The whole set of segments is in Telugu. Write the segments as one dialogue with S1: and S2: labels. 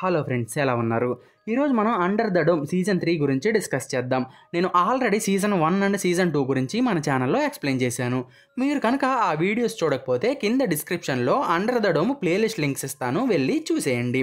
S1: హలో ఫ్రెండ్స్ ఎలా ఉన్నారు ఈరోజు మనం Under the Dome season three గురించి డిస్కస్ చేద్దాం నేను already season one and season two గురించి మన ఛానల్లో ఎక్స్ప్లెయిన్ చేశాను మీరు కనుక ఆ వీడియోస్ చూడకపోతే కింద డిస్క్రిప్షన్లో under the dome playlist links ఇస్తాను వెళ్ళి చూసేయండి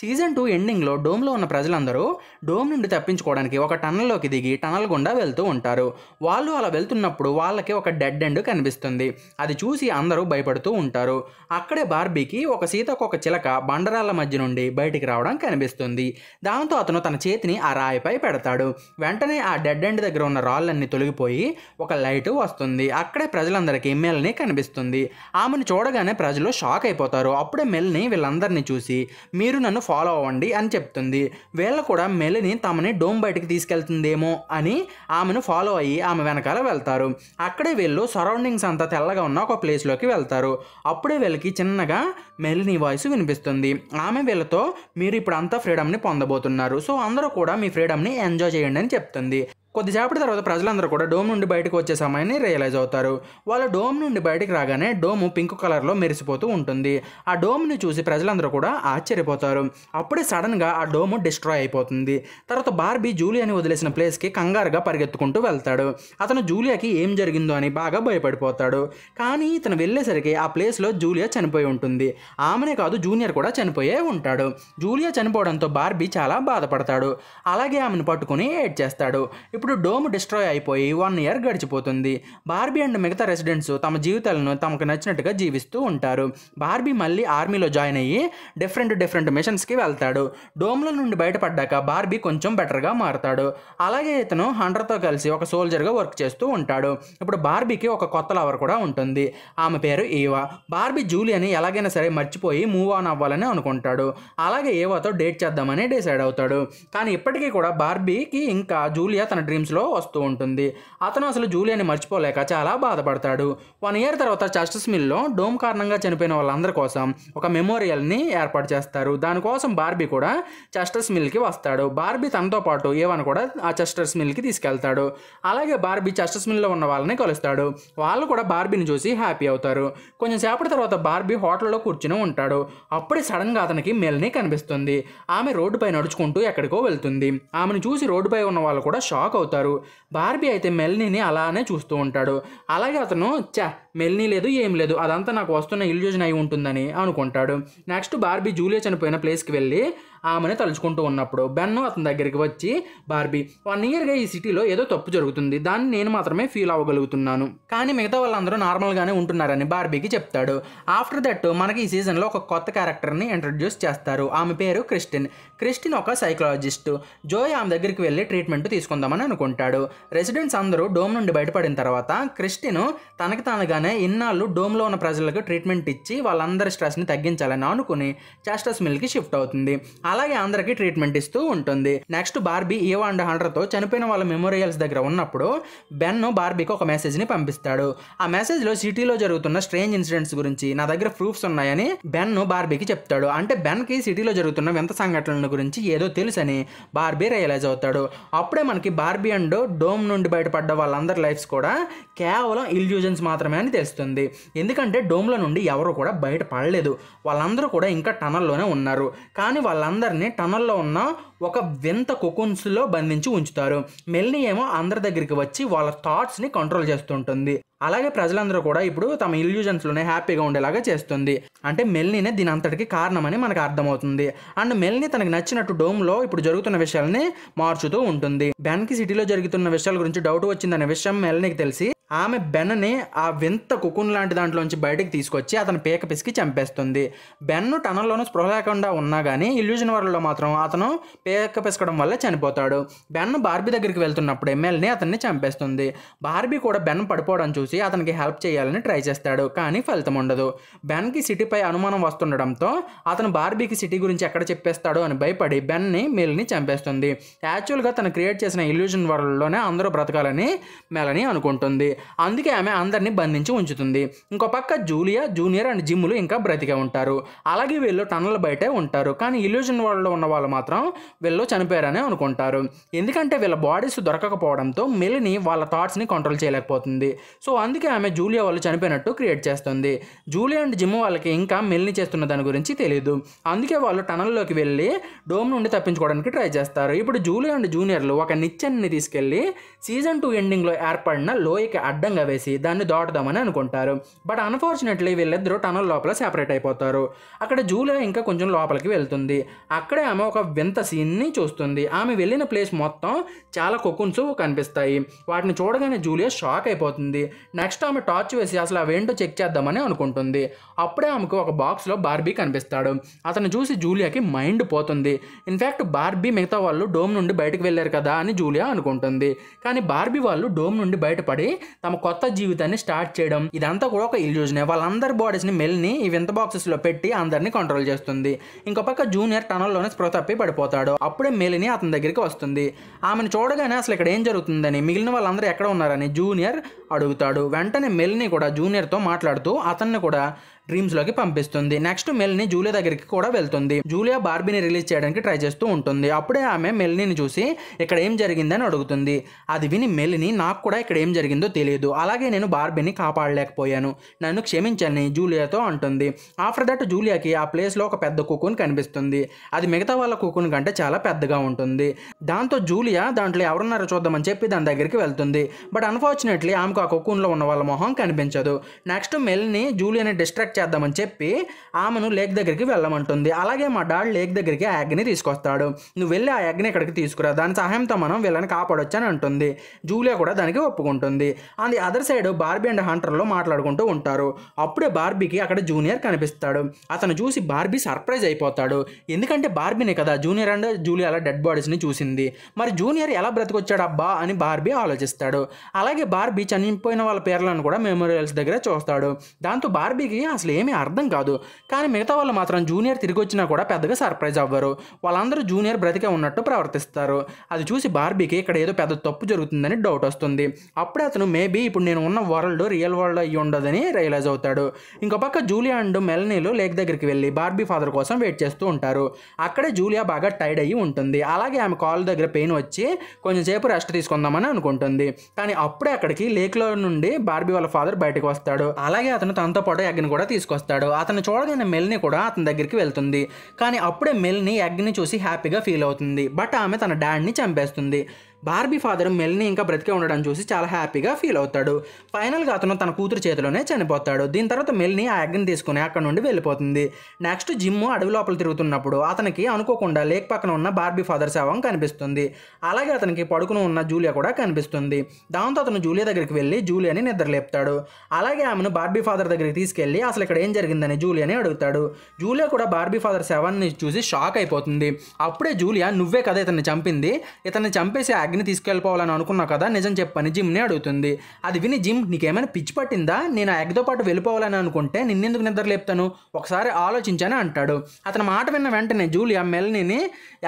S1: సీజన్ టూ ఎండింగ్లో డోమ్లో ఉన్న ప్రజలందరూ డోమ్ నుండి తప్పించుకోవడానికి ఒక టన్నల్లోకి దిగి టనల్ గుండా వెళ్తూ ఉంటారు వాళ్ళు అలా వెళ్తున్నప్పుడు వాళ్ళకి ఒక డెడ్ ఎండ్ కనిపిస్తుంది అది చూసి అందరూ భయపడుతూ ఉంటారు అక్కడే బార్బీకి ఒక ఒక చిలక బండరాల మధ్య నుండి బయటికి రావడం కనిపిస్తుంది దాంతో అతను తన చేతిని ఆ రాయిపై పెడతాడు వెంటనే ఆ డెడ్ ఎండ్ దగ్గర ఉన్న రాళ్ళన్నీ తొలగిపోయి ఒక లైట్ వస్తుంది అక్కడే ప్రజలందరికీ మెల్ని కనిపిస్తుంది ఆమెను చూడగానే ప్రజలు షాక్ అయిపోతారు అప్పుడే మెల్ని వీళ్ళందరినీ చూసి మీరు నన్ను ఫాలో అవ్వండి అని చెప్తుంది వీళ్ళ కూడా మెలిని తమని డోమ్ బయటకు తీసుకెళ్తుందేమో అని ఆమెను ఫాలో అయ్యి ఆమె వెనకాల వెళ్తారు అక్కడే వీళ్ళు సరౌండింగ్స్ అంతా తెల్లగా ఉన్న ఒక ప్లేస్లోకి వెళ్తారు అప్పుడే వీళ్ళకి చిన్నగా మెలిని వాయిస్ వినిపిస్తుంది ఆమె వీళ్ళతో మీరు ఇప్పుడు అంతా ఫ్రీడమ్ని పొందబోతున్నారు సో అందరూ కూడా మీ ఫ్రీడమ్ని ఎంజాయ్ చేయండి అని చెప్తుంది కొద్దిసేపటి తర్వాత ప్రజలందరూ కూడా డోమ్ నుండి బయటకు వచ్చే సమయాన్ని రియలైజ్ అవుతారు వాళ్ళ డోమ్ నుండి బయటకు రాగానే డోమ్ పింక్ కలర్లో మెరిసిపోతూ ఉంటుంది ఆ డోమ్ని చూసి ప్రజలందరూ కూడా ఆశ్చర్యపోతారు అప్పుడే సడన్గా ఆ డోము డిస్ట్రాయ్ అయిపోతుంది తర్వాత బార్బీ జూలియాని వదిలేసిన ప్లేస్కి కంగారుగా పరిగెత్తుకుంటూ వెళ్తాడు అతను జూలియాకి ఏం జరిగిందో అని బాగా భయపడిపోతాడు కానీ ఇతను వెళ్ళేసరికి ఆ ప్లేస్లో జూలియా చనిపోయి ఉంటుంది ఆమెనే కాదు జూనియర్ కూడా చనిపోయే ఉంటాడు జూలియా చనిపోవడంతో బార్బీ చాలా బాధపడతాడు అలాగే ఆమెను పట్టుకుని ఏడ్ చేస్తాడు ఇప్పుడు ఇప్పుడు డోమ్ డిస్ట్రాయ్ అయిపోయి వన్ ఇయర్ గడిచిపోతుంది బార్బీ అండ్ మిగతా రెసిడెంట్స్ తమ జీవితాలను తమకు నచ్చినట్టుగా జీవిస్తూ ఉంటారు బార్బీ మళ్ళీ ఆర్మీలో జాయిన్ అయ్యి డిఫరెంట్ డిఫరెంట్ మిషన్స్కి వెళ్తాడు డోమ్ల నుండి బయటపడ్డాక బార్బీ కొంచెం బెటర్గా మారతాడు అలాగే ఇతను హంటర్తో కలిసి ఒక సోల్జర్గా వర్క్ చేస్తూ ఉంటాడు ఇప్పుడు బార్బీకి ఒక కొత్త లవర్ కూడా ఉంటుంది ఆమె పేరు ఈవా బార్బీ జూలియని ఎలాగైనా సరే మర్చిపోయి మూవ్ ఆన్ అవ్వాలని అనుకుంటాడు అలాగే ఈవాతో డేట్ చేద్దామని డిసైడ్ అవుతాడు కానీ ఇప్పటికీ కూడా బార్బీకి ఇంకా జూలియా తన డ్రీమ్ డ్రీమ్స్లో వస్తూ ఉంటుంది అతను అసలు జూలియాని మర్చిపోలేక చాలా బాధపడతాడు వన్ ఇయర్ తర్వాత చస్టిస్ మిల్లో డోమ్ కారణంగా చనిపోయిన వాళ్ళందరి కోసం ఒక మెమోరియల్ని ఏర్పాటు చేస్తారు దానికోసం బార్బీ కూడా చస్టర్స్ మిల్కి వస్తాడు బార్బీ తనతో పాటు ఏవన్ కూడా ఆ చస్టర్స్ మిల్కి తీసుకెళ్తాడు అలాగే బార్బీ చస్టర్స్ మిల్లో ఉన్న వాళ్ళని కలుస్తాడు వాళ్ళు కూడా బార్బీని చూసి హ్యాపీ అవుతారు కొంచెం సేపటి తర్వాత బార్బీ హోటల్లో కూర్చుని ఉంటాడు అప్పుడే సడన్గా అతనికి మెల్ని కనిపిస్తుంది ఆమె రోడ్డుపై నడుచుకుంటూ ఎక్కడికో వెళ్తుంది ఆమెను చూసి రోడ్డుపై ఉన్న వాళ్ళు కూడా షాక్ అవుతారు అవుతారు బార్బీ అయితే మెల్నీని అలానే చూస్తూ ఉంటాడు అలాగే అతను చా మెల్నీ లేదు ఏం లేదు అదంతా నాకు వస్తున్న ఇల్యూజన్ అయి ఉంటుందని అనుకుంటాడు నెక్స్ట్ బార్బీ జూలియా చనిపోయిన ప్లేస్కి వెళ్ళి ఆమెను తలుచుకుంటూ ఉన్నప్పుడు బెన్ను అతని దగ్గరికి వచ్చి బార్బీ వన్ ఇయర్గా ఈ సిటీలో ఏదో తప్పు జరుగుతుంది దాన్ని నేను మాత్రమే ఫీల్ అవ్వగలుగుతున్నాను కానీ మిగతా వాళ్ళందరూ నార్మల్గానే ఉంటున్నారని బార్బీకి చెప్తాడు ఆఫ్టర్ దట్ మనకి ఈ సీజన్లో ఒక కొత్త క్యారెక్టర్ని ఇంట్రడ్యూస్ చేస్తారు ఆమె పేరు క్రిస్టిన్ క్రిస్టిన్ ఒక సైకలాజిస్ట్ జోయ్ ఆమె దగ్గరికి వెళ్ళి ట్రీట్మెంట్ తీసుకుందామని అనుకుంటాడు రెసిడెంట్స్ అందరూ డోమ్ నుండి బయటపడిన తర్వాత క్రిస్టిన్ తనకి తానుగానే అందుకనే ఇన్నాళ్ళు డోమ్లో ఉన్న ప్రజలకు ట్రీట్మెంట్ ఇచ్చి వాళ్ళందరి స్ట్రెస్ని తగ్గించాలని అనుకుని చాస్టస్ మిల్కి షిఫ్ట్ అవుతుంది అలాగే అందరికీ ట్రీట్మెంట్ ఇస్తూ ఉంటుంది నెక్స్ట్ బార్బీ ఈవా అండ్ హండ్రతో చనిపోయిన వాళ్ళ మెమోరియల్స్ దగ్గర ఉన్నప్పుడు బెన్ బార్బీకి ఒక మెసేజ్ని పంపిస్తాడు ఆ మెసేజ్లో సిటీలో జరుగుతున్న స్ట్రేంజ్ ఇన్సిడెంట్స్ గురించి నా దగ్గర ప్రూఫ్స్ ఉన్నాయని బెన్ బార్బీకి చెప్తాడు అంటే బెన్కి సిటీలో జరుగుతున్న వింత సంఘటనల గురించి ఏదో తెలుసని బార్బీ రియలైజ్ అవుతాడు అప్పుడే మనకి బార్బీ అండ్ డోమ్ నుండి బయటపడ్డ వాళ్ళందరి లైఫ్స్ కూడా కేవలం ఇల్యూజన్స్ మాత్రమే అని తెలుస్తుంది ఎందుకంటే డోమ్ల నుండి ఎవరు కూడా బయట పడలేదు వాళ్ళందరూ కూడా ఇంకా టనల్లోనే ఉన్నారు కానీ వాళ్ళందరినీ టనల్లో ఉన్న ఒక వింత కొకున్స్లో బంధించి ఉంచుతారు మెల్ని ఏమో అందరి దగ్గరికి వచ్చి వాళ్ళ థాట్స్ని కంట్రోల్ చేస్తుంటుంది అలాగే ప్రజలందరూ కూడా ఇప్పుడు తమ ఇల్యూజన్స్లోనే హ్యాపీగా ఉండేలాగా చేస్తుంది అంటే మెల్లినే దీని అంతటికి కారణమని మనకు అర్థమవుతుంది అండ్ మెల్ని తనకు నచ్చినట్టు డోమ్లో ఇప్పుడు జరుగుతున్న విషయాలని మార్చుతూ ఉంటుంది బ్యాంక్ సిటీలో జరుగుతున్న విషయాల గురించి డౌట్ వచ్చిందనే విషయం మెల్నీకి తెలిసి ఆమె బెన్నని ఆ వింత కుకున్ లాంటి దాంట్లోంచి బయటకు తీసుకొచ్చి అతను పీక పిసికి చంపేస్తుంది బెన్ను టనల్లోనూ స్పృహ లేకుండా ఉన్నా కానీ ఇల్యూజన్ వరల్డ్లో మాత్రం అతను పీక పిసకడం వల్ల చనిపోతాడు బెన్ను బార్బీ దగ్గరికి వెళ్తున్నప్పుడు ఎమ్మెల్యేని అతన్ని చంపేస్తుంది బార్బీ కూడా బెన్ పడిపోవడం చూసి అతనికి హెల్ప్ చేయాలని ట్రై చేస్తాడు కానీ ఫలితం ఉండదు బెన్కి సిటీపై అనుమానం వస్తుండడంతో అతను బార్బీకి సిటీ గురించి ఎక్కడ చెప్పేస్తాడు అని భయపడి బెన్ని మెల్ని చంపేస్తుంది యాక్చువల్గా తను క్రియేట్ చేసిన ఇల్యూజన్ వరల్డ్లోనే అందరూ బ్రతకాలని మెలని అనుకుంటుంది అందుకే ఆమె అందరినీ బంధించి ఉంచుతుంది ఇంకో పక్క జూలియా జూనియర్ అండ్ జిమ్లు ఇంకా బ్రతికే ఉంటారు అలాగే వీళ్ళు టన్నల బయటే ఉంటారు కానీ ఇల్యూజన్ వరల్డ్లో ఉన్న వాళ్ళు మాత్రం వీళ్ళు చనిపోయారని అనుకుంటారు ఎందుకంటే వీళ్ళ బాడీస్ దొరకకపోవడంతో మెలిని వాళ్ళ థాట్స్ని కంట్రోల్ చేయలేకపోతుంది సో అందుకే ఆమె జూలియా వాళ్ళు చనిపోయినట్టు క్రియేట్ చేస్తుంది జూలియా అండ్ జిమ్ వాళ్ళకి ఇంకా మెల్ని చేస్తున్న దాని గురించి తెలియదు అందుకే వాళ్ళు టనల్లోకి వెళ్ళి డోమ్ నుండి తప్పించుకోవడానికి ట్రై చేస్తారు ఇప్పుడు జూలియా అండ్ జూనియర్లు ఒక నిచ్చెన్ని తీసుకెళ్ళి సీజన్ టూ ఎండింగ్లో ఏర్పడిన లోయకి అడ్డంగా వేసి దాన్ని దాటుదామని అనుకుంటారు బట్ అన్ఫార్చునేట్లీ వీళ్ళిద్దరూ టనల్ లోపల సెపరేట్ అయిపోతారు అక్కడ జూలియా ఇంకా కొంచెం లోపలికి వెళ్తుంది అక్కడే ఆమె ఒక వింత సీన్ని చూస్తుంది ఆమె వెళ్ళిన ప్లేస్ మొత్తం చాలా కొకున్స్ కనిపిస్తాయి వాటిని చూడగానే జూలియా షాక్ అయిపోతుంది నెక్స్ట్ ఆమె టార్చ్ వేసి అసలు అవేంటో చెక్ చేద్దామని అనుకుంటుంది అప్పుడే ఆమెకు ఒక బాక్స్లో బార్బీ కనిపిస్తాడు అతను చూసి జూలియాకి మైండ్ పోతుంది ఇన్ఫ్యాక్ట్ బార్బీ మిగతా వాళ్ళు డోమ్ నుండి బయటకు వెళ్ళారు కదా అని జూలియా అనుకుంటుంది కానీ కానీ బార్బీ వాళ్ళు డోమ్ నుండి బయటపడి తమ కొత్త జీవితాన్ని స్టార్ట్ చేయడం ఇదంతా కూడా ఒక ఇల్యూజనే వాళ్ళందరి బాడీస్ని మెల్ని ఈ వింత బాక్సెస్లో పెట్టి అందరినీ కంట్రోల్ చేస్తుంది ఇంకో పక్క జూనియర్ టనల్లోనే స్పృహ తప్పి పడిపోతాడు అప్పుడే మెలిని అతని దగ్గరికి వస్తుంది ఆమెను చూడగానే అసలు ఇక్కడ ఏం జరుగుతుందని మిగిలిన వాళ్ళందరూ ఎక్కడ ఉన్నారని జూనియర్ అడుగుతాడు వెంటనే మెల్ని కూడా జూనియర్తో మాట్లాడుతూ అతన్ని కూడా డ్రీమ్స్లోకి పంపిస్తుంది నెక్స్ట్ మెల్ని జూలియా దగ్గరికి కూడా వెళ్తుంది జూలియా బార్బీని రిలీజ్ చేయడానికి ట్రై చేస్తూ ఉంటుంది అప్పుడే ఆమె మెల్నీని చూసి ఇక్కడ ఏం జరిగిందని అడుగుతుంది అది విని మెల్ని నాకు కూడా ఇక్కడ ఏం జరిగిందో తెలియదు అలాగే నేను బార్బీని కాపాడలేకపోయాను నన్ను క్షమించని జూలియాతో అంటుంది ఆఫ్టర్ దట్ జూలియాకి ఆ ప్లేస్లో ఒక పెద్ద కుకున్ కనిపిస్తుంది అది మిగతా వాళ్ళ కుకున్ కంటే చాలా పెద్దగా ఉంటుంది దాంతో జూలియా దాంట్లో ఎవరున్నారో చూద్దామని చెప్పి దాని దగ్గరికి వెళ్తుంది బట్ అన్ఫార్చునేట్లీ ఆమెకు ఆ కుకున్లో ఉన్న వాళ్ళ మొహం కనిపించదు నెక్స్ట్ మెల్ని జూలియాని డిస్ట్రాక్ట్ చేద్దామని చెప్పి ఆమెను లేక్ దగ్గరికి వెళ్ళమంటుంది అలాగే మా డాడ్ లేక్ దగ్గరికి ఆ అగ్ని తీసుకొస్తాడు నువ్వు వెళ్ళి ఆ అగ్ని ఇక్కడికి తీసుకురా దాని సహాయంతో మనం వీళ్ళని కాపాడొచ్చు అని అంటుంది జూలియా కూడా దానికి ఒప్పుకుంటుంది అది అదర్ సైడ్ బార్బీ అండ్ హంటర్లో మాట్లాడుకుంటూ ఉంటారు అప్పుడే బార్బీకి అక్కడ జూనియర్ కనిపిస్తాడు అతను చూసి బార్బీ సర్ప్రైజ్ అయిపోతాడు ఎందుకంటే బార్బీనే కదా జూనియర్ అండ్ జూలియాల డెడ్ బాడీస్ని చూసింది మరి జూనియర్ ఎలా బ్రతికొచ్చాడబ్బా అని బార్బీ ఆలోచిస్తాడు అలాగే బార్బీ చనిపోయిన వాళ్ళ పేర్లను కూడా మెమోరియల్స్ దగ్గర చూస్తాడు దాంతో బార్బీకి అసలు అసలు ఏమీ అర్థం కాదు కానీ మిగతా వాళ్ళు మాత్రం జూనియర్ తిరిగి వచ్చినా కూడా పెద్దగా సర్ప్రైజ్ అవ్వరు వాళ్ళందరూ జూనియర్ బ్రతికే ఉన్నట్టు ప్రవర్తిస్తారు అది చూసి బార్బీకి ఇక్కడ ఏదో పెద్ద తప్పు జరుగుతుందని డౌట్ వస్తుంది అప్పుడే అతను మేబీ ఇప్పుడు నేను ఉన్న వరల్డ్ రియల్ వరల్డ్ అయ్యి ఉండదని రియలైజ్ అవుతాడు ఇంకో పక్క జూలియా అండ్ మెలనీలు లేక్ దగ్గరికి వెళ్ళి బార్బీ ఫాదర్ కోసం వెయిట్ చేస్తూ ఉంటారు అక్కడే జూలియా బాగా టైడ్ అయ్యి ఉంటుంది అలాగే ఆమె కాల్ దగ్గర పెయిన్ వచ్చి కొంచెంసేపు రెస్ట్ తీసుకుందామని అనుకుంటుంది కానీ అప్పుడే అక్కడికి లేక్లో నుండి బార్బీ వాళ్ళ ఫాదర్ బయటకు వస్తాడు అలాగే అతను తనతో పాటు ఎగ్ని కూడా తీసుకొస్తాడు అతను చూడగానే మెల్ని కూడా అతని దగ్గరికి వెళ్తుంది కానీ అప్పుడే మెల్ని ఎగ్ని చూసి హ్యాపీగా ఫీల్ అవుతుంది బట్ ఆమె తన డాడ్ని చంపేస్తుంది బార్బీ ఫాదర్ మెల్ని ఇంకా బ్రతికే ఉండడం చూసి చాలా హ్యాపీగా ఫీల్ అవుతాడు ఫైనల్గా అతను తన కూతురు చేతిలోనే చనిపోతాడు దీని తర్వాత మెల్ని ఆ తీసుకుని అక్కడ నుండి వెళ్ళిపోతుంది నెక్స్ట్ జిమ్ అడవి లోపల తిరుగుతున్నప్పుడు అతనికి అనుకోకుండా లేక్ పక్కన ఉన్న బార్బీ ఫాదర్ శవం కనిపిస్తుంది అలాగే అతనికి పడుకుని ఉన్న జూలియా కూడా కనిపిస్తుంది దాంతో అతను జూలియా దగ్గరికి వెళ్ళి జూలియాని నిద్రలేపుతాడు అలాగే ఆమెను బార్బీ ఫాదర్ దగ్గరికి తీసుకెళ్ళి అసలు ఇక్కడ ఏం జరిగిందని జూలియాని అడుగుతాడు జూలియా కూడా బార్బీ ఫాదర్ శవాన్ని చూసి షాక్ అయిపోతుంది అప్పుడే జూలియా నువ్వే కదా ఇతన్ని చంపింది ఇతన్ని చంపేసి బ్యాగ్ని తీసుకెళ్ళిపోవాలని అనుకున్నావు కదా నిజం చెప్పని జిమ్ని అడుగుతుంది అది విని జిమ్ నీకేమైనా పిచ్చి పట్టిందా నేను ఆ ఎగ్తో పాటు వెళ్ళిపోవాలని అనుకుంటే నిన్నెందుకు నిద్ర లేపుతాను ఒకసారి ఆలోచించని అంటాడు అతని మాట విన్న వెంటనే జూలియా మెలనీని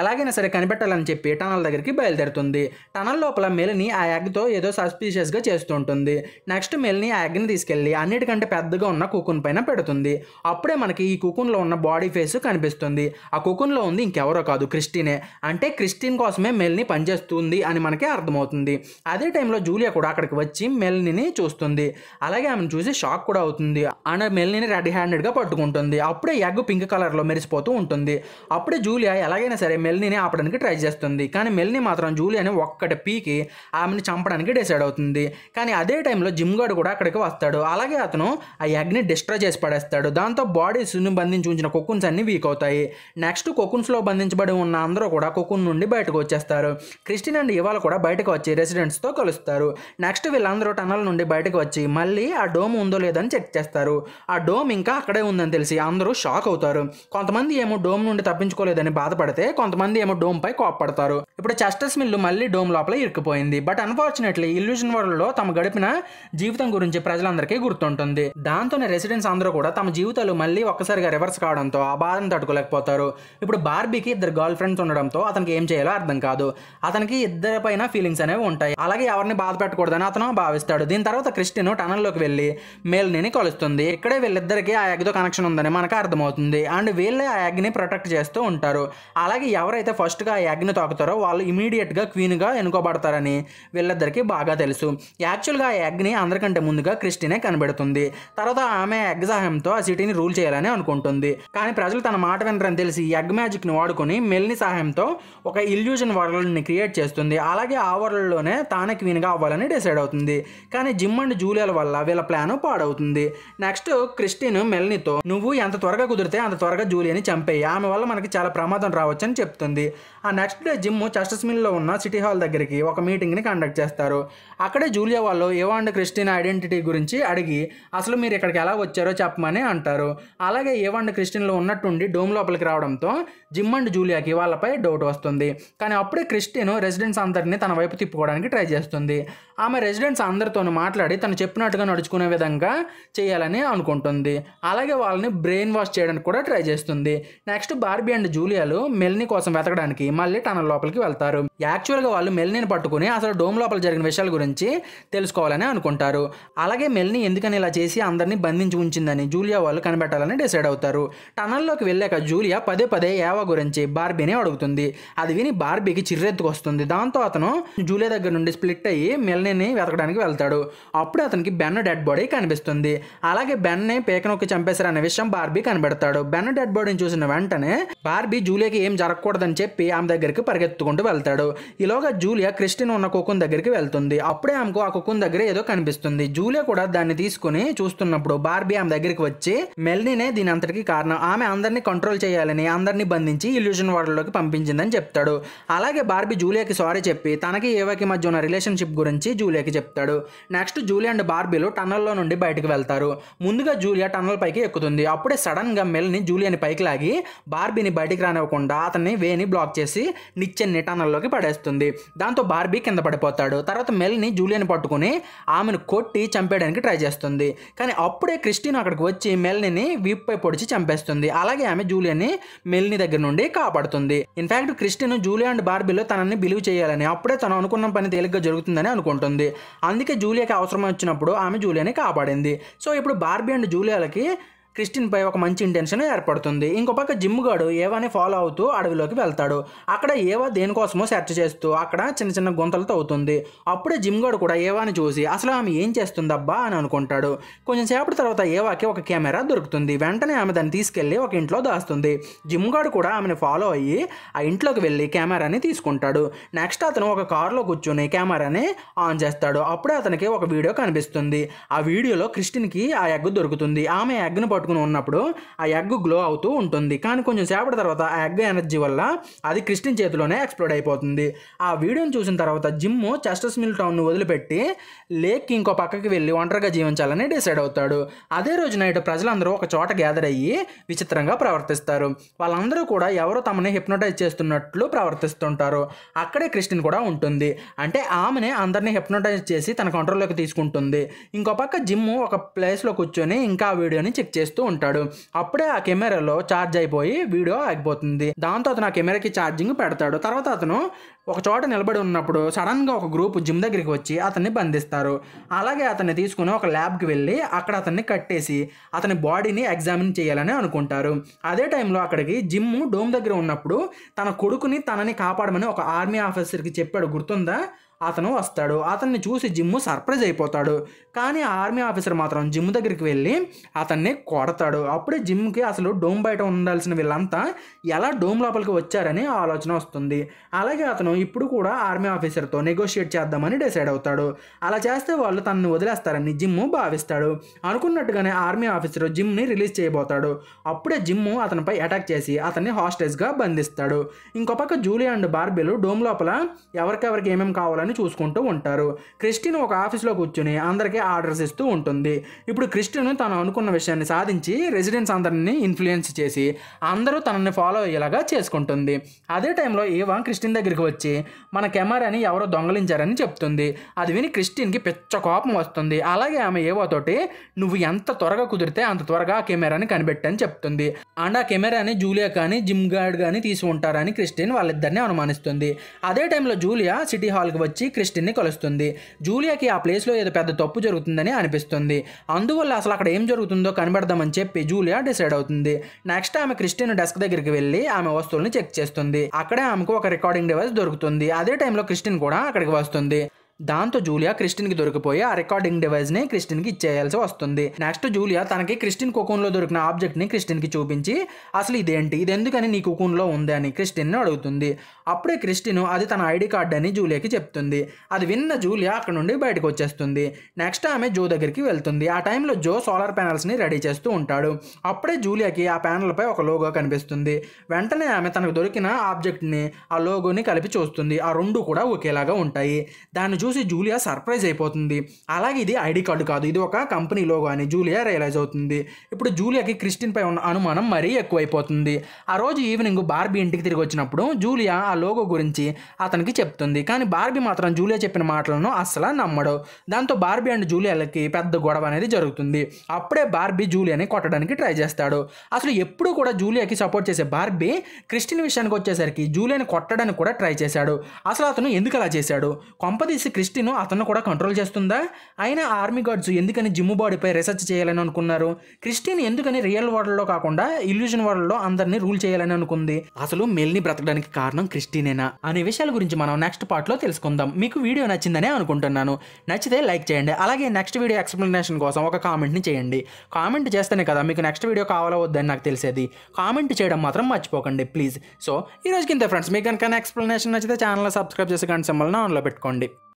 S1: ఎలాగైనా సరే కనిపెట్టాలని చెప్పి టనల్ దగ్గరికి బయలుదేరుతుంది టనల్ లోపల మెలిని ఆ ఎగ్తో ఏదో సస్పీషియస్గా చేస్తుంటుంది నెక్స్ట్ మెల్ని ఆ ఎగ్ని తీసుకెళ్ళి అన్నిటికంటే పెద్దగా ఉన్న కుకున్ పైన పెడుతుంది అప్పుడే మనకి ఈ కుకున్లో ఉన్న బాడీ ఫేస్ కనిపిస్తుంది ఆ కుకున్లో ఉంది ఇంకెవరో కాదు క్రిస్టినే అంటే క్రిస్టిన్ కోసమే మెల్ని పనిచేస్తుంది అని మనకి అర్థమవుతుంది అదే టైంలో జూలియా కూడా అక్కడికి వచ్చి మెల్నిని చూస్తుంది అలాగే ఆమెను చూసి షాక్ కూడా అవుతుంది ఆమె మెల్నిని రెడ్ హ్యాండెడ్గా పట్టుకుంటుంది అప్పుడే ఎగ్ పింక్ కలర్లో మెరిసిపోతూ ఉంటుంది అప్పుడే జూలియా ఎలాగైనా సరే మెల్నిని ఆపడానికి ట్రై చేస్తుంది కానీ మెల్ని మాత్రం జూలియాని ఒక్కటి పీకి ఆమెను చంపడానికి డిసైడ్ అవుతుంది కానీ అదే టైంలో జిమ్ గార్డ్ కూడా అక్కడికి వస్తాడు అలాగే అతను ఆ ఎగ్ని డిస్ట్రాయ్ చేసి పడేస్తాడు దాంతో బాడీస్ను బంధించి ఉంచిన కొక్కున్స్ అన్ని వీక్ అవుతాయి నెక్స్ట్ కొక్కున్స్లో బంధించబడి ఉన్న అందరూ కూడా కుకున్ నుండి బయటకు వచ్చేస్తారు క్రిస్టిన్ అండ్ ఇవాళ కూడా బయటకు వచ్చి రెసిడెంట్స్తో కలుస్తారు నెక్స్ట్ వీళ్ళందరూ టనల్ నుండి బయటకు వచ్చి మళ్ళీ ఆ డోమ్ ఉందో లేదని చెక్ చేస్తారు ఆ డోమ్ ఇంకా అక్కడే ఉందని తెలిసి అందరూ షాక్ అవుతారు కొంతమంది ఏమో డోమ్ నుండి తప్పించుకోలేదని బాధపడితే కొంతమంది ఏమో డోమ్ పై కోపడతారు ఇప్పుడు చస్టస్ మిల్లు మళ్ళీ డోమ్ లోపల ఇరుక్కుపోయింది బట్ అన్ఫార్చునేట్లీ ఇల్యూజన్ వరల్డ్ లో తమ గడిపిన జీవితం గురించి ప్రజలందరికీ గుర్తుంటుంది దాంతోనే రెసిడెంట్స్ అందరూ కూడా తమ జీవితాలు మళ్ళీ ఒక్కసారిగా రివర్స్ కావడంతో ఆ బాధను తట్టుకోలేకపోతారు ఇప్పుడు బార్బీకి ఇద్దరు గర్ల్ ఫ్రెండ్స్ ఉండడంతో అతనికి ఏం చేయాలో అర్థం కాదు అతనికి ఇద్దరు పైన ఫీలింగ్స్ అనేవి ఉంటాయి అలాగే ఎవరిని బాధ పెట్టకూడదని అతను భావిస్తాడు దీని తర్వాత క్రిస్టిన్ లోకి వెళ్ళి మేల్నిని కలుస్తుంది ఇక్కడే వీళ్ళిద్దరికి ఆ యాగ్తో కనెక్షన్ ఉందని మనకు అర్థమవుతుంది అండ్ వీళ్ళే ఆ యగ్ని ప్రొటెక్ట్ చేస్తూ ఉంటారు అలాగే ఎవరైతే ఫస్ట్గా ఆ యాగ్ని తాకుతారో వాళ్ళు క్వీన్ గా ఎన్నుకోబడతారని వీళ్ళిద్దరికీ బాగా తెలుసు యాక్చువల్గా ఆ యగ్ని అందరికంటే ముందుగా క్రిస్టినే కనబెడుతుంది తర్వాత ఆమె ఎగ్ సహాయంతో ఆ సిటీని రూల్ చేయాలని అనుకుంటుంది కానీ ప్రజలు తన మాట వినరని తెలిసి మ్యాజిక్ ని వాడుకొని మెల్ని సహాయంతో ఒక ఇల్యూజన్ ని క్రియేట్ చేస్తుంది అలాగే ఆ తానే క్వీన్గా అవ్వాలని డిసైడ్ అవుతుంది కానీ జిమ్ అండ్ జూలియాల వల్ల వీళ్ళ ప్లాన్ పాడవుతుంది నెక్స్ట్ క్రిస్టిన్ మెల్నితో నువ్వు ఎంత త్వరగా కుదిరితే అంత త్వరగా జూలియాని చంపేయి ఆమె వల్ల మనకి చాలా ప్రమాదం రావచ్చని చెప్తుంది ఆ నెక్స్ట్ డే జిమ్ చస్టస్మిన్లో ఉన్న సిటీ హాల్ దగ్గరికి ఒక మీటింగ్ని కండక్ట్ చేస్తారు అక్కడే జూలియా వాళ్ళు ఏవాండ్ క్రిస్టిన్ ఐడెంటిటీ గురించి అడిగి అసలు మీరు ఇక్కడికి ఎలా వచ్చారో చెప్పమని అంటారు అలాగే ఏవాండ్ క్రిస్టిన్లో ఉన్నట్టుండి డోమ్ లోపలికి రావడంతో జిమ్ అండ్ జూలియాకి వాళ్ళపై డౌట్ వస్తుంది కానీ అప్పుడే క్రిస్టిన్ రెసిడెన్స్ అందరినీ తన వైపు తిప్పుకోవడానికి ట్రై చేస్తుంది ఆమె రెసిడెంట్స్ అందరితోనూ మాట్లాడి తను చెప్పినట్టుగా నడుచుకునే విధంగా చేయాలని అనుకుంటుంది అలాగే వాళ్ళని బ్రెయిన్ వాష్ చేయడానికి కూడా ట్రై చేస్తుంది నెక్స్ట్ బార్బీ అండ్ జూలియాలు మెల్ని కోసం వెతకడానికి మళ్ళీ టనల్ లోపలికి వెళ్తారు యాక్చువల్గా వాళ్ళు మెల్నిని పట్టుకుని అసలు డోమ్ లోపల జరిగిన విషయాల గురించి తెలుసుకోవాలని అనుకుంటారు అలాగే మెల్ని ఎందుకని ఇలా చేసి అందరినీ బంధించి ఉంచిందని జూలియా వాళ్ళు కనిపెట్టాలని డిసైడ్ అవుతారు టనల్లోకి వెళ్ళాక జూలియా పదే పదే యావా గురించి బార్బీని అడుగుతుంది అది విని బార్బీకి వస్తుంది దాంతో దాంతో అతను జూలియా దగ్గర నుండి స్ప్లిట్ అయ్యి మిల్నేని వెతకడానికి వెళ్తాడు అప్పుడు అతనికి బెన్ డెడ్ బాడీ కనిపిస్తుంది అలాగే బెన్ ని పేకనొక్కి చంపేశారు అనే విషయం బార్బీ కనబెడతాడు బెన్ డెడ్ బాడీని చూసిన వెంటనే బార్బీ జూలియాకి ఏం జరగకూడదని చెప్పి ఆమె దగ్గరికి పరిగెత్తుకుంటూ వెళ్తాడు ఈలోగా జూలియా క్రిస్టిన్ ఉన్న కుకున్ దగ్గరికి వెళ్తుంది అప్పుడే ఆమెకు ఆ కుకున్ దగ్గర ఏదో కనిపిస్తుంది జూలియా కూడా దాన్ని తీసుకుని చూస్తున్నప్పుడు బార్బీ ఆమె దగ్గరికి వచ్చి మెల్నీనే దీని అంతటికి కారణం ఆమె అందరినీ కంట్రోల్ చేయాలని అందరినీ బంధించి ఇల్యూజన్ లోకి పంపించిందని చెప్తాడు అలాగే బార్బీ జూలియాకి సారీ చెప్పి తనకి ఏవాకి మధ్య ఉన్న రిలేషన్షిప్ గురించి జూలియాకి చెప్తాడు నెక్స్ట్ జూలియా అండ్ బార్బీలు టన్నల్లో నుండి బయటకు వెళ్తారు ముందుగా జూలియా టన్నల్ పైకి ఎక్కుతుంది అప్పుడే సడన్గా మెల్ని జూలియాని పైకి లాగి బార్బీని బయటికి రానివ్వకుండా అతన్ని వేని బ్లాక్ చేసి నిచ్చెన్ని టన్నల్లోకి పడేస్తుంది దాంతో బార్బీ కింద పడిపోతాడు తర్వాత మెల్ని జూలియాని పట్టుకుని ఆమెను కొట్టి చంపేయడానికి ట్రై చేస్తుంది కానీ అప్పుడే క్రిస్టిన్ అక్కడికి వచ్చి మెల్నిని విప్పై పొడిచి చంపేస్తుంది అలాగే ఆమె జూలియాని మెల్ని దగ్గర నుండి కాపాడుతుంది ఇన్ఫాక్ట్ క్రిస్టిన్ జూలియా అండ్ బార్బీలో తనని బిలీవ్ చేయాలి చేయాలని అప్పుడే తను అనుకున్న పని తేలిగ్గా జరుగుతుందని అనుకుంటుంది అందుకే జూలియాకి అవసరం వచ్చినప్పుడు ఆమె జూలియాని కాపాడింది సో ఇప్పుడు బార్బీ అండ్ జూలియాలకి క్రిస్టిన్ పై ఒక మంచి ఇంటెన్షన్ ఏర్పడుతుంది ఇంకో పక్క జిమ్ గాడు ఏవాని ఫాలో అవుతూ అడవిలోకి వెళ్తాడు అక్కడ ఏవా దేనికోసమో సెర్చ్ చేస్తూ అక్కడ చిన్న చిన్న గుంతలతో అవుతుంది అప్పుడే జిమ్ గాడు కూడా ఏవాని చూసి అసలు ఆమె ఏం చేస్తుందబ్బా అని అనుకుంటాడు కొంచెం సేపటి తర్వాత ఏవాకి ఒక కెమెరా దొరుకుతుంది వెంటనే ఆమె దాన్ని తీసుకెళ్లి ఒక ఇంట్లో దాస్తుంది జిమ్ గాడు కూడా ఆమెను ఫాలో అయ్యి ఆ ఇంట్లోకి వెళ్ళి కెమెరాని తీసుకుంటాడు నెక్స్ట్ అతను ఒక కారులో కూర్చొని కెమెరాని ఆన్ చేస్తాడు అప్పుడే అతనికి ఒక వీడియో కనిపిస్తుంది ఆ వీడియోలో క్రిస్టిన్కి ఆ ఎగ్ దొరుకుతుంది ఆమె ఎగ్ను పట్టు పట్టుకుని ఉన్నప్పుడు ఆ ఎగ్ గ్లో అవుతూ ఉంటుంది కానీ కొంచెం సేపటి తర్వాత ఆ ఎగ్ ఎనర్జీ వల్ల అది క్రిస్టిన్ చేతిలోనే ఎక్స్ప్లోడ్ అయిపోతుంది ఆ వీడియోని చూసిన తర్వాత జిమ్ చెస్టర్స్ మిల్ టౌన్ను వదిలిపెట్టి లేక్కి ఇంకో పక్కకి వెళ్ళి ఒంటరిగా జీవించాలని డిసైడ్ అవుతాడు అదే రోజు నైట్ ప్రజలందరూ ఒక చోట గ్యాదర్ అయ్యి విచిత్రంగా ప్రవర్తిస్తారు వాళ్ళందరూ కూడా ఎవరో తమని హిప్నోటైజ్ చేస్తున్నట్లు ప్రవర్తిస్తుంటారు అక్కడే క్రిస్టిన్ కూడా ఉంటుంది అంటే ఆమెనే అందరినీ హిప్నోటైజ్ చేసి తన కంట్రోల్లోకి తీసుకుంటుంది ఇంకో పక్క జిమ్ ఒక ప్లేస్లో కూర్చొని ఇంకా ఆ వీడియోని చెక్ చేస్తుంది చేస్తూ ఉంటాడు అప్పుడే ఆ కెమెరాలో ఛార్జ్ అయిపోయి వీడియో ఆగిపోతుంది దాంతో అతను ఆ కెమెరాకి ఛార్జింగ్ పెడతాడు తర్వాత అతను ఒక చోట నిలబడి ఉన్నప్పుడు సడన్గా ఒక గ్రూప్ జిమ్ దగ్గరికి వచ్చి అతన్ని బంధిస్తారు అలాగే అతన్ని తీసుకుని ఒక ల్యాబ్కి వెళ్ళి అక్కడ అతన్ని కట్టేసి అతని బాడీని ఎగ్జామిన్ చేయాలని అనుకుంటారు అదే టైంలో అక్కడికి జిమ్ డోమ్ దగ్గర ఉన్నప్పుడు తన కొడుకుని తనని కాపాడమని ఒక ఆర్మీ ఆఫీసర్కి చెప్పాడు గుర్తుందా అతను వస్తాడు అతన్ని చూసి జిమ్ము సర్ప్రైజ్ అయిపోతాడు కానీ ఆర్మీ ఆఫీసర్ మాత్రం జిమ్ దగ్గరికి వెళ్ళి అతన్ని కొడతాడు అప్పుడే జిమ్కి అసలు డోమ్ బయట ఉండాల్సిన వీళ్ళంతా ఎలా డోమ్ లోపలికి వచ్చారని ఆలోచన వస్తుంది అలాగే అతను ఇప్పుడు కూడా ఆర్మీ ఆఫీసర్తో నెగోషియేట్ చేద్దామని డిసైడ్ అవుతాడు అలా చేస్తే వాళ్ళు తనని వదిలేస్తారని జిమ్ భావిస్తాడు అనుకున్నట్టుగానే ఆర్మీ ఆఫీసర్ జిమ్ని రిలీజ్ చేయబోతాడు అప్పుడే జిమ్ అతనిపై అటాక్ చేసి అతన్ని హాస్టేజ్గా బంధిస్తాడు ఇంకో పక్క జూలియా అండ్ బార్బీలు డోమ్ లోపల ఎవరికెవరికి ఏమేమి కావాలని వ్యాపారాన్ని చూసుకుంటూ ఉంటారు క్రిస్టిన్ ఒక ఆఫీస్లో కూర్చుని అందరికీ ఆర్డర్స్ ఇస్తూ ఉంటుంది ఇప్పుడు క్రిస్టిన్ తను అనుకున్న విషయాన్ని సాధించి రెసిడెంట్స్ అందరిని ఇన్ఫ్లుయెన్స్ చేసి అందరూ తనని ఫాలో అయ్యేలాగా చేసుకుంటుంది అదే టైంలో ఈవా క్రిస్టిన్ దగ్గరికి వచ్చి మన కెమెరాని ఎవరో దొంగలించారని చెప్తుంది అది విని క్రిస్టిన్కి పిచ్చ కోపం వస్తుంది అలాగే ఆమె ఏవోతోటి నువ్వు ఎంత త్వరగా కుదిరితే అంత త్వరగా ఆ కెమెరాని కనిపెట్టని చెప్తుంది అండ్ ఆ కెమెరాని జూలియా కానీ జిమ్ గార్డ్ కానీ తీసి ఉంటారని క్రిస్టిన్ వాళ్ళిద్దరిని అనుమానిస్తుంది అదే టైంలో జూలియా సిటీ హాల్కి వచ్చి వచ్చి క్రిస్టిన్ని కలుస్తుంది జూలియాకి ఆ ప్లేస్లో ఏదో పెద్ద తప్పు జరుగుతుందని అనిపిస్తుంది అందువల్ల అసలు అక్కడ ఏం జరుగుతుందో కనబడదామని చెప్పి జూలియా డిసైడ్ అవుతుంది నెక్స్ట్ ఆమె క్రిస్టిన్ డెస్క్ దగ్గరికి వెళ్ళి ఆమె వస్తువులను చెక్ చేస్తుంది అక్కడే ఆమెకు ఒక రికార్డింగ్ డివైస్ దొరుకుతుంది అదే టైంలో క్రిస్టిన్ కూడా అక్కడికి వస్తుంది దాంతో జూలియా క్రిస్టిన్కి దొరికిపోయి ఆ రికార్డింగ్ డివైస్ని క్రిస్టిన్కి ఇచ్చేయాల్సి వస్తుంది నెక్స్ట్ జూలియా తనకి క్రిస్టిన్ కుకూన్లో దొరికిన ఆబ్జెక్ట్ని క్రిస్టిన్కి చూపించి అసలు ఇదేంటి ఇది ఎందుకని నీ కుకూన్లో ఉంది అని క్రిస్టిన్ని అడుగుతుంది అప్పుడే క్రిస్టిన్ అది తన ఐడి కార్డ్ అని జూలియాకి చెప్తుంది అది విన్న జూలియా అక్కడ నుండి బయటకు వచ్చేస్తుంది నెక్స్ట్ ఆమె జో దగ్గరికి వెళ్తుంది ఆ టైంలో జో సోలార్ ప్యానల్స్ని రెడీ చేస్తూ ఉంటాడు అప్పుడే జూలియాకి ఆ ప్యానల్పై ఒక లోగో కనిపిస్తుంది వెంటనే ఆమె తనకు దొరికిన ఆబ్జెక్ట్ని ఆ లోగోని కలిపి చూస్తుంది ఆ రెండు కూడా ఒకేలాగా ఉంటాయి దాన్ని చూసి జూలియా సర్ప్రైజ్ అయిపోతుంది అలాగే ఇది ఐడి కార్డు కాదు ఇది ఒక కంపెనీ లోగో అని జూలియా రియలైజ్ అవుతుంది ఇప్పుడు జూలియాకి పై ఉన్న అనుమానం మరీ ఎక్కువైపోతుంది ఆ రోజు ఈవినింగ్ బార్బీ ఇంటికి తిరిగి వచ్చినప్పుడు జూలియా ఆ లోగో గురించి అతనికి చెప్తుంది కానీ బార్బీ మాత్రం జూలియా చెప్పిన మాటలను అస్సలు నమ్మడు దాంతో బార్బీ అండ్ జూలియాలకి పెద్ద గొడవ అనేది జరుగుతుంది అప్పుడే బార్బీ జూలియాని కొట్టడానికి ట్రై చేస్తాడు అసలు ఎప్పుడు కూడా జూలియాకి సపోర్ట్ చేసే బార్బీ క్రిస్టిన్ విషయానికి వచ్చేసరికి జూలియాని కొట్టడానికి కూడా ట్రై చేశాడు అసలు అతను ఎందుకు అలా చేశాడు కొంపదీసి క్రిస్టిను అతను కూడా కంట్రోల్ చేస్తుందా అయినా ఆర్మీ గార్డ్స్ ఎందుకని జిమ్ బాడీపై రీసెర్చ్ చేయాలని అనుకున్నారు క్రిస్టిన్ ఎందుకని రియల్ వరల్డ్లో కాకుండా ఇల్యూజన్ వరల్డ్లో అందరినీ రూల్ చేయాలని అనుకుంది అసలు మెల్ని బ్రతకడానికి కారణం క్రిస్టినేనా అనే విషయాల గురించి మనం నెక్స్ట్ పార్ట్లో తెలుసుకుందాం మీకు వీడియో నచ్చిందనే అనుకుంటున్నాను నచ్చితే లైక్ చేయండి అలాగే నెక్స్ట్ వీడియో ఎక్స్ప్లెనేషన్ కోసం ఒక కామెంట్ని చేయండి కామెంట్ చేస్తేనే కదా మీకు నెక్స్ట్ వీడియో కావాలో వద్దని నాకు తెలిసేది కామెంట్ చేయడం మాత్రం మర్చిపోకండి ప్లీజ్ సో ఈ రోజుకి ఇంత ఫ్రెండ్స్ మీకు కనుక ఎక్స్ప్లెనేషన్ నచ్చితే ఛానల్ సబ్స్క్రైబ్ చేసి కానీ సింబల్ని ఆన్లో పెట్టుకోండి